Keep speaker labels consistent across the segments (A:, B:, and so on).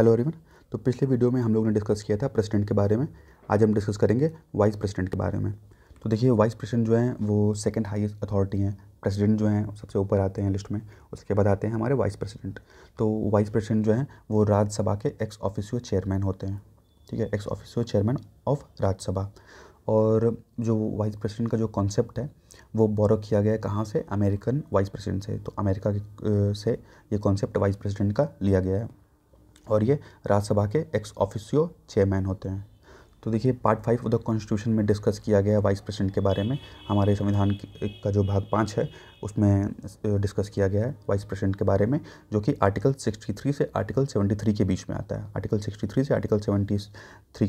A: hello everyone तो पिछले video में हम लोग ने डिस्कस किया था प्रेसिडेंट के बारे में आज हम डिस्कस करेंगे वाइस प्रेसिडेंट के बारे में तो देखिए वाइस प्रेसिडेंट जो हैं वो सेकंड हाईएस्ट अथॉरिटी हैं प्रेसिडेंट जो हैं सबसे ऊपर आते हैं लिस्ट में उसके बाद आते हैं हमारे वाइस प्रेसिडेंट तो वाइस प्रेसिडेंट जो हैं वो राज्यसभा के एक्स ऑफिसियो चेयरमैन होते हैं ठीक है ex officio chairman of Rajya Sabha और जो वाइस प्रेसिडेंट का जो कॉन्सेप्ट है वो बोरो किया गया है कहाँ से अमेरिकन वाइस प्रेसिडेंट से तो अमेरिका से ये कॉन्सेप्ट वाइस प्रेसिडेंट का लिया गया है और ये राज्यसभा के एक्स ऑफिसियो चेयरमैन होते हैं तो देखिए part five of the constitution में डिस्कस किया गया वाइस प्रेसिडेंट के बारे में हमारे संविधान का जो भाग पाँच है उसमें डिस्कस किया गया है वाइस प्रेसिडेंट के बारे में जो कि आर्टिकल 63 से आर्टिकल 73 के बीच में आता है आर्टिकल 63 से आर्टिकल 73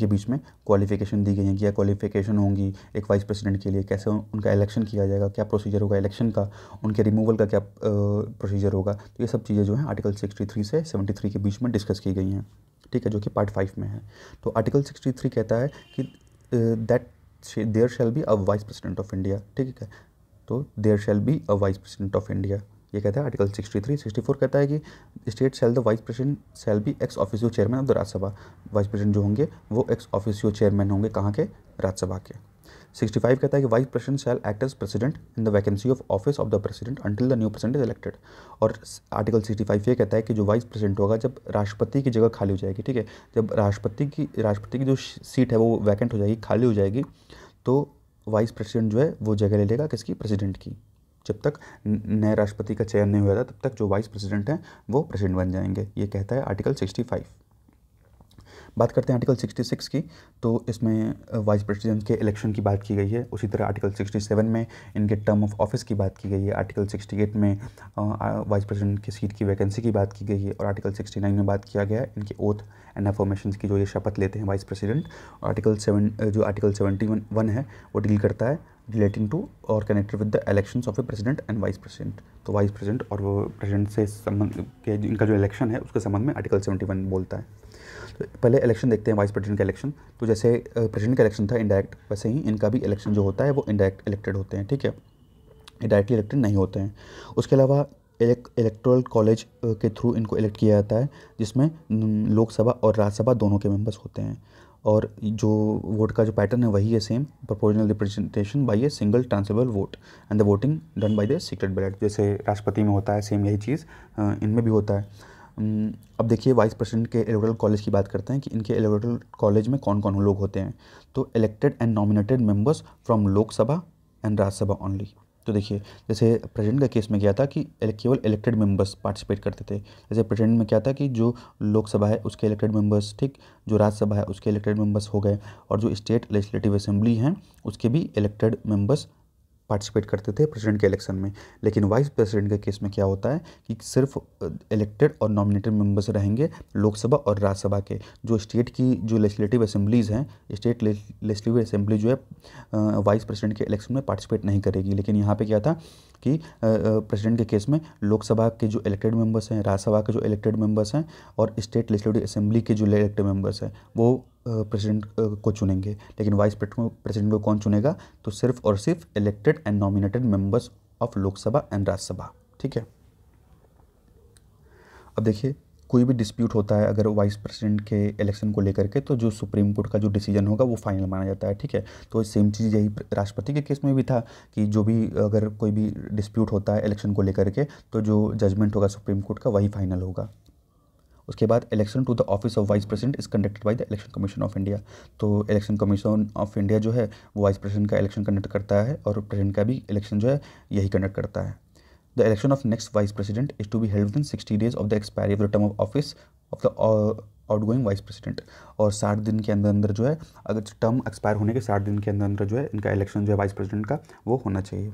A: के बीच में क्वालिफिकेशन दी गई है क्या क्वालिफिकेशन होंगी एक वाइस प्रेसिडेंट के लिए कैसे उनका इलेक्शन किया जाएगा क्या प्रोसीजर होगा इलेक्शन का उनके रिमूवल का क्या प्रोसीजर होगा तो ये सब चीज़ें जो हैं आर्टिकल सिक्सटी से सेवेंटी के बीच में डिस्कस की गई हैं ठीक है जो कि पार्ट फाइव में है तो आर्टिकल सिक्सटी थ्री कहता है कि that there shall be a vice president of India ठीक है तो there shall be a vice president of India ये कहता है article sixty three sixty four कहता है कि state shall the vice president shall be ex officio chairman of the Rajya Sabha vice president जो होंगे वो एक्स ऑफिसियो चेयरमैन होंगे कहाँ के राज्यसभा के सिक्सटी फाइव कहता है कि vice president shall act as president in the vacancy of office of the president until the new president is elected और आर्टिकल सिक्सटी फाइव ये कहता है कि जो वाइस प्रेसिडेंट होगा जब राष्ट्रपति की जगह खाली हो जाएगी ठीक है जब राष्ट्रपति की राष्ट्रपति की जो सीट है वो वैकेंट हो जाएगी खाली हो जाएगी तो वाइस प्रेसिडेंट जो है वो जगह ले लेगा किसकी प्रेसिडेंट की जब तक नए राष्ट्रपति का चयन नहीं हुआ था तब तक जो वाइस प्रेसिडेंट हैं वो प्रेसिडेंट बन जाएंगे ये कहता है आर्टिकल सिक्सटी फाइव बात करते हैं आर्टिकल 66 की तो इसमें वाइस uh, प्रेसिडेंट के इलेक्शन की बात की गई है उसी तरह आर्टिकल 67 में इनके टर्म ऑफ ऑफिस की बात की गई है आर्टिकल 68 में वाइस uh, प्रेसिडेंट की सीट की वैकेंसी की बात की गई है और आर्टिकल 69 में बात किया गया है इनके ओथ एंड एफॉर्मेशन की जो ये शपथ लेते हैं वाइस प्रेसिडेंट आर्टिकल सेवन जो आर्टिकल सेवेंटी वन है वो डील करता है रिलेटिंग टू और connected with the elections of a president and vice president तो वाइस प्रेसिडेंट और वो प्रेसिडेंट से संबंध के इनका जो इलेक्शन है उसके संबंध में आर्टिकल सेवेंटी वन बोलता है तो पहले इलेक्शन देखते हैं वाइस प्रेसिडेंट का इलेक्शन तो जैसे प्रेजिडेंट का इलेक्शन था इंडायरेक्ट वैसे ही इनका भी इलेक्शन जो होता है वो इंडायरेक्ट इलेक्टेड होते हैं ठीक है ये डायरेक्टली इलेक्टेड नहीं होते हैं उसके अलावा इलेक्ट्रल कॉलेज के थ्रू इनको इलेक्ट किया जाता है जिसमें लोकसभा और राज्यसभा दोनों के मेंबर्स होते हैं और जो वोट का जो पैटर्न है वही है same proportional representation by a single transferable vote and the voting done by the secret ballot जैसे राष्ट्रपति में होता है सेम यही चीज़ इनमें भी होता है अब देखिए वाइस प्रेसिडेंट के इलेक्ट्रल कॉलेज की बात करते हैं कि इनके एलेक्टोरल कॉलेज में कौन कौन लोग होते हैं तो elected and nominated members from Lok Sabha and Rajya Sabha only तो देखिए जैसे प्रेसिडेंट का केस में क्या था कि केवल इलेक्टेड मेंबर्स पार्टिसिपेट करते थे जैसे प्रेसिडेंट में क्या था कि जो लोकसभा है उसके इलेक्टेड मेंबर्स ठीक जो राज्यसभा है उसके इलेक्टेड मेंबर्स हो गए और जो स्टेट लेजिस्लेटिव असेंबली हैं उसके भी इलेक्टेड मेंबर्स पार्टिसिपेट करते थे प्रेसिडेंट के इलेक्शन में लेकिन वाइस प्रेसिडेंट के केस में क्या होता है कि सिर्फ इलेक्टेड और नॉमिनेटेड मेंबर्स रहेंगे लोकसभा और राज्यसभा के जो स्टेट की जो लेजिस्लेटिव असेंबलीज हैं स्टेट लेजिस्लेटिव असेंबली जो है वाइस प्रेसिडेंट के इलेक्शन में पार्टिसिपेट नहीं करेगी लेकिन यहाँ पर क्या था कि प्रेसिडेंट के केस में लोकसभा के जो इलेक्टेड मेंबर्स हैं राज्यसभा के जो इलेक्टेड मेंबर्स हैं और स्टेट लेजिस्लेटिव असेंबली के जो इलेक्टेड मेंबर्स हैं वो प्रेसिडेंट को चुनेंगे लेकिन वाइस प्रेसिडेंट को कौन चुनेगा तो सिर्फ और सिर्फ elected and nominated members of Lok Sabha and Rajya Sabha ठीक है अब देखिए कोई भी डिस्प्यूट होता है अगर वाइस प्रेसिडेंट के इलेक्शन को लेकर के तो जो सुप्रीम कोर्ट का जो डिसीजन होगा वो फाइनल माना जाता है ठीक है तो सेम चीज़ यही राष्ट्रपति के केस में भी था कि जो भी अगर कोई भी डिस्प्यूट होता है इलेक्शन को लेकर के तो जो जजमेंट होगा सुप्रीम कोर्ट का वही फाइनल होगा उसके बाद election to the office of vice president is conducted by the election commission of India तो इलेक्शन कमीशन ऑफ इंडिया जो है वो वाइस प्रेसिडेंट का इलेक्शन कंडक्ट करता है और प्रेसिडेंट का भी इलेक्शन जो है यही कंडक्ट करता है The election of next vice president is to be held within 60 days of the expiry of the term of office of the outgoing vice president और साठ दिन के अंदर अंदर जो है अगर टर्म एक्सपायर होने के साठ दिन के अंदर अंदर जो है इनका इलेक्शन जो है वाइस प्रेसिडेंट का वो होना चाहिए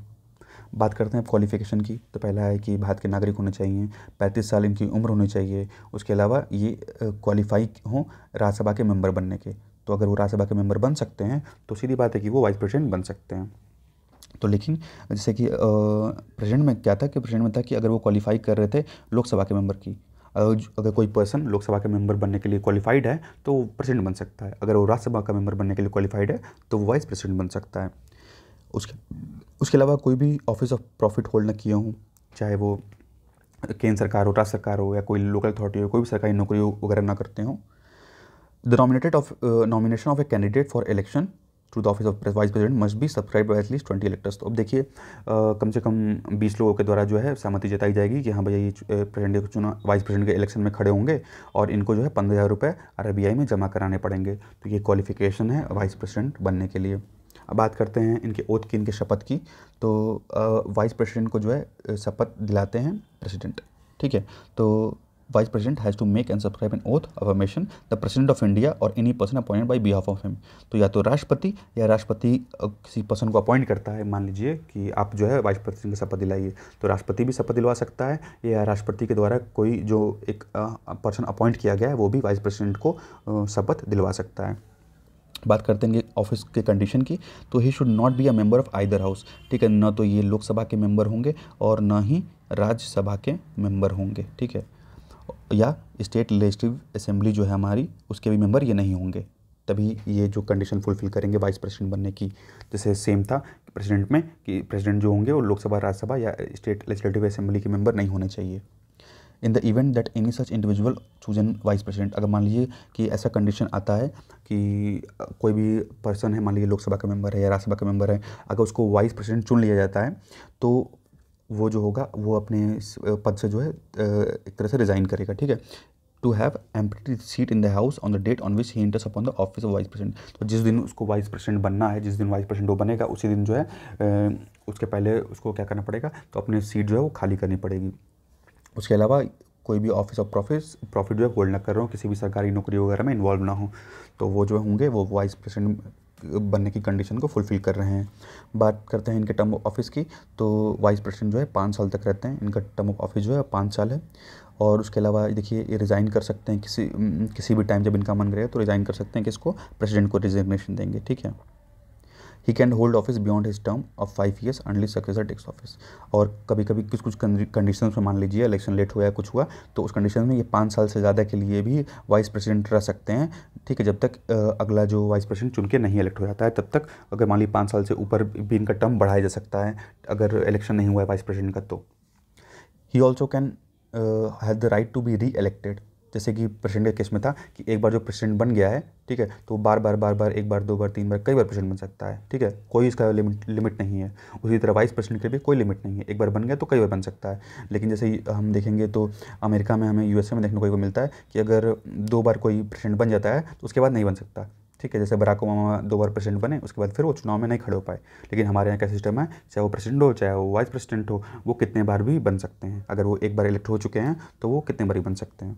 A: बात करते हैं क्वालिफिकेशन की तो पहला है कि भारत के नागरिक होने चाहिए पैंतीस साल इनकी उम्र होनी चाहिए उसके अलावा ये क्वालिफाई हों राज्यसभा के मेंबर बनने के तो अगर वो राज्यसभा के मेंबर बन सकते हैं तो सीधी बात है कि वो वाइस प्रेसिडेंट बन सकते हैं तो लेकिन जैसे कि प्रेजेंट में क्या था कि प्रेजेंट में था कि अगर वो क्वालिफाई कर रहे थे लोकसभा के मेंबर की अगर कोई पर्सन लोकसभा के मेंबर बनने के लिए क्वालिफाइड है तो वो प्रेसिडेंट बन सकता है अगर वो राज्यसभा का मेंबर बनने के लिए क्वालिफाइड है तो वो वाइस प्रेसिडेंट बन सकता है उसके उसके अलावा कोई भी ऑफिस ऑफ प्रॉफिट होल्ड ना किए हों चाहे वो केंद्र सरकार हो राज्य सरकार हो या कोई लोकल अथॉरिटी हो कोई भी सरकारी नौकरी वगैरह ना करते हों the nominated of nomination of a candidate for election to the office of vice president must भी subscribe by at least twenty electors तो अब देखिए कम से कम बीस लोगों के द्वारा जो है सहमति जताई जाएगी कि हाँ भैया ये प्रेसिडेंट चुनाव वाइस प्रेसिडेंट के इलेक्शन में खड़े होंगे और इनको जो है पंद्रह हज़ार रुपये आर में जमा कराने पड़ेंगे तो ये क्वालिफिकेशन है वाइस प्रेसिडेंट बनने के लिए अब बात करते हैं इनके ओथ की इनके शपथ की तो वाइस प्रेसिडेंट को जो है शपथ दिलाते हैं प्रेसिडेंट ठीक है तो vice president has to make and subscribe an oath affirmation the president of India और any person appoint by behalf of him तो या तो राष्ट्रपति या राष्ट्रपति किसी पर्सन को अपॉइंट करता है मान लीजिए कि आप जो है वाइस प्रेसिडेंट का शपथ दिलाइए तो राष्ट्रपति भी शपथ दिलवा सकता है या राष्ट्रपति के द्वारा कोई जो एक पर्सन अपॉइंट किया गया है वो भी वाइस प्रेसिडेंट को शपथ दिलवा सकता है बात करते हैं ऑफिस के कंडीशन की तो he should not be a member of either house ठीक है ना तो ये लोकसभा के मेंबर होंगे और ना ही राज्यसभा के मेंबर होंगे ठीक है या स्टेट लेजिस्टिव असेंबली जो है हमारी उसके भी मेंबर ये नहीं होंगे तभी ये जो कंडीशन फुलफिल करेंगे वाइस प्रेसिडेंट बनने की जैसे सेम था प्रेसिडेंट में कि प्रेसिडेंट जो होंगे वो लोकसभा राज्यसभा या स्टेट लेजिस्लेटिव असेंबली के मेंबर नहीं होने चाहिए in the event that any such individual chosen vice president अगर मान लीजिए कि ऐसा कंडीशन आता है कि कोई भी पर्सन है मान लीजिए लोकसभा का मेंबर है या राज्यसभा का मेंबर है अगर उसको वाइस प्रेसिडेंट चुन लिया जाता है तो वो जो होगा वो अपने पद से जो है एक तरह से रिज़ाइन करेगा ठीक है to have empty seat in the house on the date on which he enters upon the office of vice president तो जिस दिन उसको वाइस प्रेसिडेंट बनना है जिस दिन वाइस प्रेसिडेंट वो बनेगा उसी दिन जो है उसके पहले उसको क्या करना पड़ेगा तो अपनी सीट जो है वो खाली करनी पड़ेगी उसके अलावा कोई भी ऑफिस ऑफ प्रॉफिट प्रॉफिट जो है होल्ड ना कर रहा हूँ किसी भी सरकारी नौकरी वगैरह में इन्वॉल्व ना हो तो वो जो होंगे वो वाइस प्रेसिडेंट बनने की कंडीशन को फुलफिल कर रहे हैं बात करते हैं इनके टर्म ऑफ ऑफिस की तो वाइस प्रेसिडेंट जो है पाँच साल तक रहते हैं इनका टर्म ऑफ ऑफिस जो है पाँच साल है और उसके अलावा देखिए ये रिज़ाइन कर सकते हैं किसी किसी भी टाइम जब इनका मन रहे तो रिज़ाइन कर सकते हैं कि इसको प्रेसिडेंट को रिजिग्नेशन देंगे ठीक है he can hold office beyond his term of five years until successor takes office और कभी कभी कुछ कुछ कंडीशन में मान लीजिए इलेक्शन लेट हुआ या कुछ हुआ तो उस कंडीशन में ये पाँच साल से ज़्यादा के लिए भी वाइस प्रेसिडेंट रह सकते हैं ठीक है जब तक अगला जो वाइस प्रेसिडेंट चुन के नहीं इलेक्ट हो जाता है तब तक अगर मान लीजिए पाँच साल से ऊपर भी इनका टर्म बढ़ाया जा सकता है अगर इलेक्शन नहीं हुआ है वाइस प्रेसिडेंट का तो he also can have the right to be reelected जैसे कि प्रेसिडेंट के केस में था कि एक बार जो प्रेसिडेंट बन गया है ठीक है तो बार बार बार बार एक बार दो बार तीन बार कई बार प्रेसिडेंट बन सकता है ठीक है कोई इसका लिमिट लिमिट नहीं है उसी तरह वाइस प्रेसिडेंट के भी कोई लिमिट नहीं है एक बार बन गया तो कई बार बन सकता है लेकिन जैसे हम देखेंगे तो अमेरिका में हमें यूएसए में देखने को मिलता है कि अगर दो बार कोई प्रेसिडेंट बन जाता है तो उसके बाद नहीं बन सकता ठीक है जैसे बराक ओबामा दो बार प्रेसिडेंट बने उसके बाद फिर वो चुनाव में नहीं खड़े हो पाए लेकिन हमारे यहाँ का सिस्टम है चाहे वो प्रेसिडेंट हो चाहे वो वाइस प्रेसिडेंट हो वो कितने बार भी बन सकते हैं अगर वो एक बार इलेक्ट हो चुके हैं तो वो कितने बार ही बन सकते हैं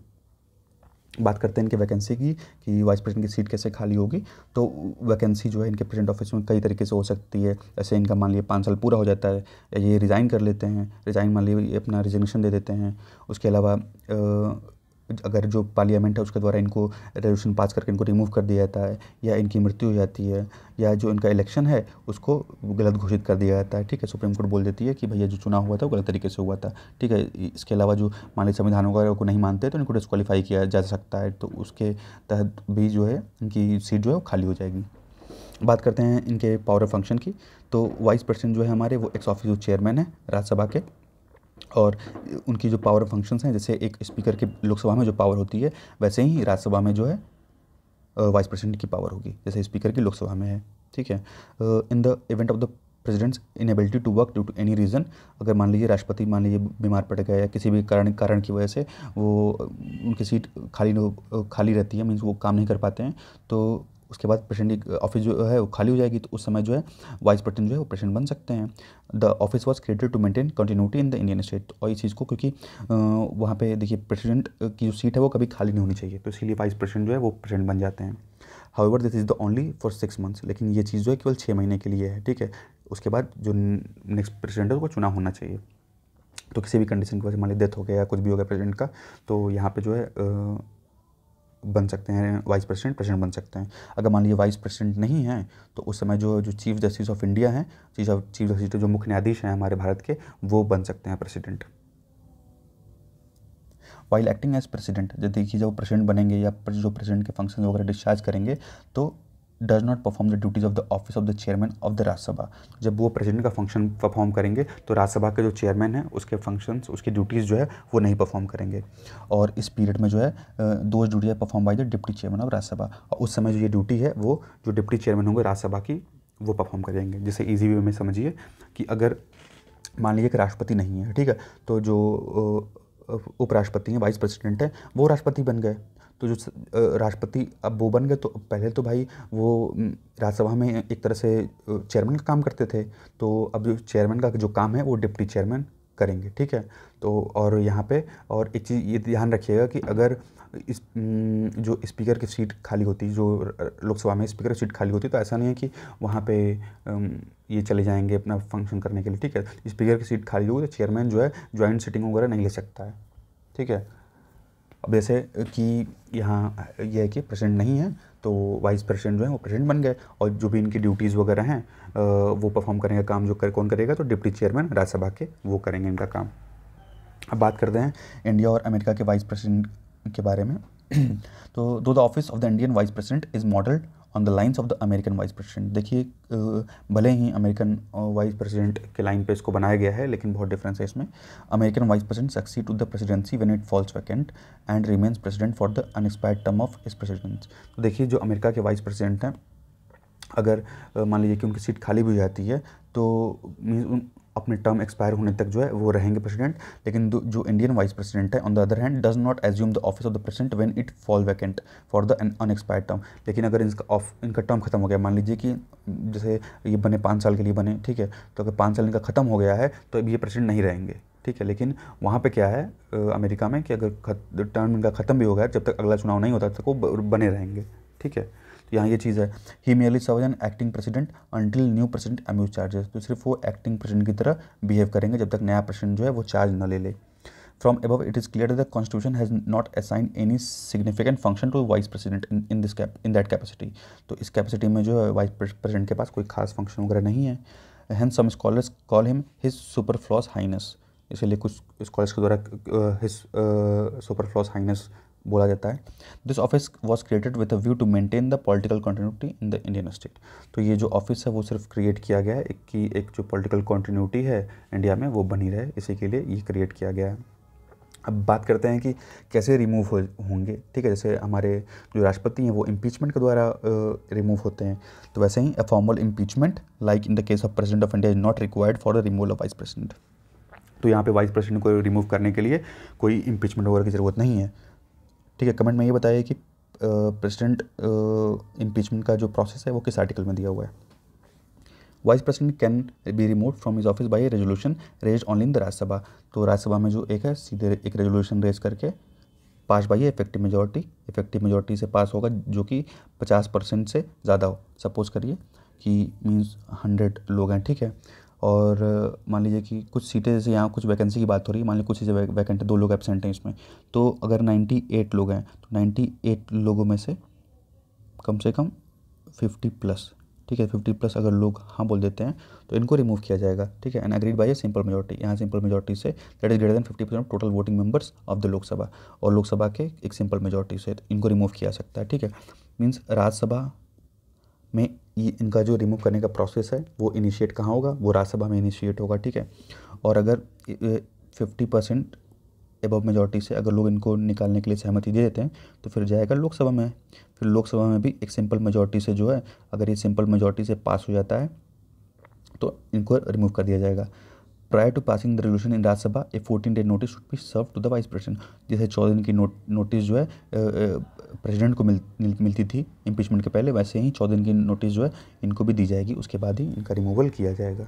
A: बात करते हैं इनके वैकेंसी की कि वाइस प्रेसिडेंट की सीट कैसे खाली होगी तो वैकेंसी जो है इनके प्रेजेंट ऑफिस में कई तरीके से हो सकती है ऐसे इनका मान लीजिए पाँच साल पूरा हो जाता है ये रिज़ाइन कर लेते हैं रिज़ाइन मान लिए अपना रिजिग्नेशन दे देते हैं उसके अलावा अगर जो पार्लियामेंट है उसके द्वारा इनको रेजोल्यूशन पास करके इनको रिमूव कर दिया जाता है या इनकी मृत्यु हो जाती है या जो इनका इलेक्शन है उसको गलत घोषित कर दिया जाता है ठीक है सुप्रीम कोर्ट बोल देती है कि भैया जो चुनाव हुआ था वो गलत तरीके से हुआ था ठीक है इसके अलावा जो मान लीजिए संविधान वगैरह को नहीं मानते तो इनको डिस्कवालीफाई किया जा सकता है तो उसके तहत भी जो है इनकी सीट जो है वो खाली हो जाएगी बात करते हैं इनके पावर ऑफ फंक्शन की तो वाइस प्रेसिडेंट जो है हमारे वो एक्स ऑफिस चेयरमैन है राज्यसभा के और उनकी जो पावर फंक्शंस हैं जैसे एक स्पीकर की लोकसभा में जो पावर होती है वैसे ही राज्यसभा में जो है वाइस प्रेसिडेंट की पावर होगी जैसे स्पीकर की लोकसभा में है ठीक है in the event of the inability to work due to any reason अगर मान लीजिए राष्ट्रपति मान लीजिए बीमार पड़ गया या किसी भी कारण कारण की वजह से वो उनकी सीट खाली खाली रहती है मीन्स वो काम नहीं कर पाते हैं तो उसके बाद प्रेसिडेंट की ऑफिस uh, जो है वो खाली हो जाएगी तो उस समय जो है वाइस प्रेसिडेंट जो है वो प्रेसिडेंट बन सकते हैं the office was created to maintain continuity in the Indian state और इस चीज़ को क्योंकि uh, वहाँ पे देखिए प्रेसिडेंट uh, की जो सीट है वो कभी खाली नहीं होनी चाहिए तो इसीलिए वाइस प्रेसिडेंट जो है वो प्रेसिडेंट बन जाते हैं however this is the only for six months लेकिन ये चीज़ जो है केवल छः महीने के लिए है ठीक है उसके बाद जो नेक्स्ट प्रेसिडेंट है उसको चुनाव होना चाहिए तो किसी भी कंडीशन की वजह मान ली डेथ हो गया या कुछ भी हो गया प्रेसिडेंट का तो यहाँ पे जो है बन सकते हैं वाइस प्रेसिडेंट प्रेसिडेंट बन सकते हैं अगर मान लीजिए वाइस प्रेसिडेंट नहीं है तो उस समय जो जो चीफ जस्टिस ऑफ इंडिया हैं चीफ ऑफ चीफ जस्टिस जो मुख्य न्यायाधीश हैं हमारे भारत के वो बन सकते हैं president while acting as president जब देखिए जब प्रेसिडेंट बनेंगे या जो प्रेसिडेंट के फंक्शन वगैरह डिस्चार्ज करेंगे तो does not perform the duties of the office of the chairman of the Rajya Sabha जब वो प्रेसिडेंट का फंक्शन परफॉर्म करेंगे तो राज्यसभा के जो चेयरमैन है उसके फंक्शन उसकी ड्यूटीज़ जो है वो नहीं परफॉर्म करेंगे और इस पीरियड में जो है दो ड्यूटी है perform by the deputy chairman of Rajya Sabha और उस समय जो ये ड्यूटी है वो जो डिप्टी चेयरमैन होंगे राज्यसभा की वो परफॉर्म करेंगे जिसे ईजी वे में समझिए कि अगर मान लीजिए कि राष्ट्रपति नहीं है ठीक है तो जो उपराष्ट्रपति हैं वाइस प्रेसिडेंट हैं वो राष्ट्रपति बन गए तो जो राष्ट्रपति अब वो बन गए तो पहले तो भाई वो राज्यसभा में एक तरह से चेयरमैन का काम करते थे तो अब जो चेयरमैन का जो काम है वो डिप्टी चेयरमैन करेंगे ठीक है तो और यहाँ पे और एक चीज़ ये ध्यान रखिएगा कि अगर इस जो स्पीकर की सीट खाली होती जो लोकसभा में स्पीकर की सीट खाली होती तो ऐसा नहीं है कि वहाँ पे ये चले जाएंगे अपना फंक्शन करने के लिए ठीक है स्पीकर की सीट खाली होगी तो चेयरमैन जो है ज्वाइंट सीटिंग वगैरह नहीं ले सकता है ठीक है अब जैसे कि यहाँ यह है कि प्रेसिडेंट नहीं है तो वाइस प्रेसिडेंट जो है वो प्रेसिडेंट बन गए और जो भी इनकी ड्यूटीज़ वगैरह हैं वो परफॉर्म करने का काम जो कर कौन करेगा तो डिप्टी चेयरमैन राज्यसभा के वो करेंगे इनका काम अब बात करते हैं इंडिया और अमेरिका के वाइस प्रेसिडेंट के बारे में तो दो the office of the Indian vice president is modelled on the lines of the American vice president देखिए भले ही अमेरिकन वाइस प्रेसिडेंट के लाइन पे इसको बनाया गया है लेकिन बहुत डिफरेंस है इसमें American vice president succeeds to the presidency when it falls vacant and remains president for the unexpired term of इस प्रेसिडेंट तो देखिए जो अमेरिका के वाइस प्रेसिडेंट हैं अगर मान लीजिए कि उनकी सीट खाली भी हो जाती है तो मीन अपने टर्म एक्सपायर होने तक जो है वो रहेंगे प्रेसिडेंट लेकिन जो इंडियन वाइस प्रेसिडेंट है on the other hand does not assume the office of the president when it fall vacant for the unexpired term लेकिन अगर इनका ऑफ इनका टर्म खत्म हो गया मान लीजिए कि जैसे ये बने पाँच साल के लिए बने ठीक है तो अगर पाँच साल इनका खत्म हो गया है तो अब ये प्रेसिडेंट नहीं रहेंगे ठीक है लेकिन वहाँ पे क्या है अमेरिका में कि अगर टर्म इनका ख़त्म भी हो गया जब तक अगला चुनाव नहीं होता तब तक वो बने रहेंगे ठीक है तो यहाँ ये चीज़ है ही merely serve an acting president until new president assumes charges तो सिर्फ वो एक्टिंग प्रेसिडेंट की तरह बिहेव करेंगे जब तक नया प्रेसिडेंट जो है वो चार्ज न ले ले from above it is clear the constitution has not assign any significant function to vice president in this in that capacity तो इस कैपेसिटी में जो है वाइस प्रेसिडेंट के पास कोई खास फंक्शन वगैरह नहीं है and some scholars call him his superfluous highness इसीलिए कुछ स्कॉलर्स के द्वारा हिज सुपरफ्लॉस हाइनस बोला जाता है this office was created with a view to maintain the political continuity in the Indian state तो ये जो ऑफिस है वो सिर्फ क्रिएट किया गया है एक कि एक जो पॉलिटिकल कॉन्टीन्यूटी है इंडिया में वो बनी रहे इसी के लिए ये क्रिएट किया गया है अब बात करते हैं कि कैसे रिमूव हो होंगे ठीक है जैसे हमारे जो राष्ट्रपति हैं वो इम्पीचमेंट के द्वारा रिमूव होते हैं तो वैसे ही a formal impeachment like in the case of president of India is not required for the removal of vice president तो यहाँ पे वाइस प्रेसिडेंट को रिमूव करने के लिए कोई इम्पीचमेंट वगैरह की ज़रूरत नहीं है ठीक है कमेंट में ये बताइए कि प्रेसिडेंट इम्पीचमेंट का जो प्रोसेस है वो किस आर्टिकल में दिया हुआ है vice president can be remove from his office by resolution raise only in the Rajya Sabha तो राज्यसभा में जो एक है सीधे एक रेजोल्यूशन रेज करके pass by effective majority effective majority से पास होगा जो कि पचास परसेंट से ज़्यादा हो सपोज करिए कि मीन्स हंड्रेड लोग हैं ठीक है और मान लीजिए कि कुछ सीटें जैसे यहाँ कुछ वैकेंसी की बात हो रही है मान लीजिए कुछ सीटें वैकेंट है दो लोग एबसेंट हैं इसमें तो अगर नाइन्टी एट लोग हैं तो नाइन्टी एट लोगों में से कम से कम फिफ्टी प्लस ठीक है फिफ्टी प्लस अगर लोग हाँ बोल देते हैं तो इनको रिमूव किया जाएगा ठीक है and agreed by a simple majority यहाँ सिंपल मेजोरिटी से that is greater than fifty percent total voting members of the Lok Sabha और लोकसभा के एक सिंपल मेजोरिटी से इनको रिमूव किया जा सकता है ठीक है मीन्स राज्यसभा में इनका जो रिमूव करने का प्रोसेस है वो इनिशिएट कहाँ होगा वो राज्यसभा में इनिशिएट होगा ठीक है और अगर फिफ्टी परसेंट एबव मेजोरिटी से अगर लोग इनको निकालने के लिए सहमति दे देते हैं तो फिर जाएगा लोकसभा में फिर लोकसभा में भी एक सिंपल मेजोरिटी से जो है अगर ये सिंपल मेजोरिटी से पास हो जाता है तो इनको रिमूव कर दिया जाएगा prior to passing the resolution in Rajya Sabha a fourteen day notice should be serve to the vice president जैसे चौदह दिन की नोटिस जो है प्रेसिडेंट को मिल मिलती थी इम्पीचमेंट के पहले वैसे ही चौदह दिन की नोटिस जो है इनको भी दी जाएगी उसके बाद ही इनका रिमूवल किया जाएगा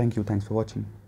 A: thank you thanks for watching